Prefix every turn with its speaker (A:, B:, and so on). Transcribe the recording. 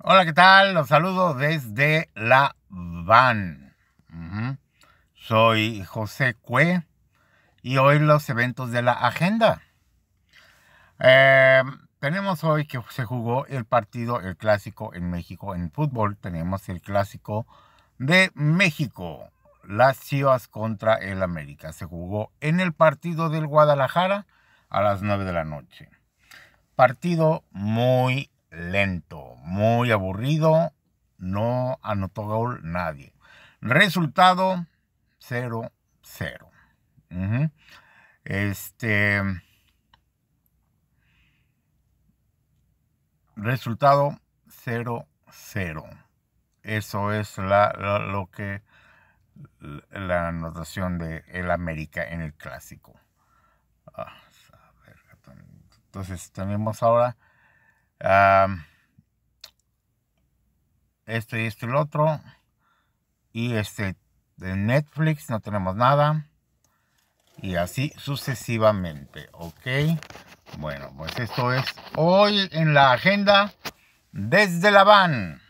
A: Hola, ¿qué tal? Los saludo desde La Van. Soy José Cue y hoy los eventos de la agenda. Em, tenemos hoy que se jugó el partido, el clásico en México en fútbol. Tenemos el clásico de México, las Chivas contra el América. Se jugó en el partido del Guadalajara a las 9 de la noche. Partido muy lento muy aburrido, no anotó gol nadie. Resultado 0-0. Este resultado 0-0. Eso es la, lo que la anotación de el América en el clásico. Ah, entonces tenemos ahora ah, esto y esto y lo otro. Y este, de Netflix no tenemos nada. Y así sucesivamente, ¿ok? Bueno, pues esto es hoy en la agenda desde La van.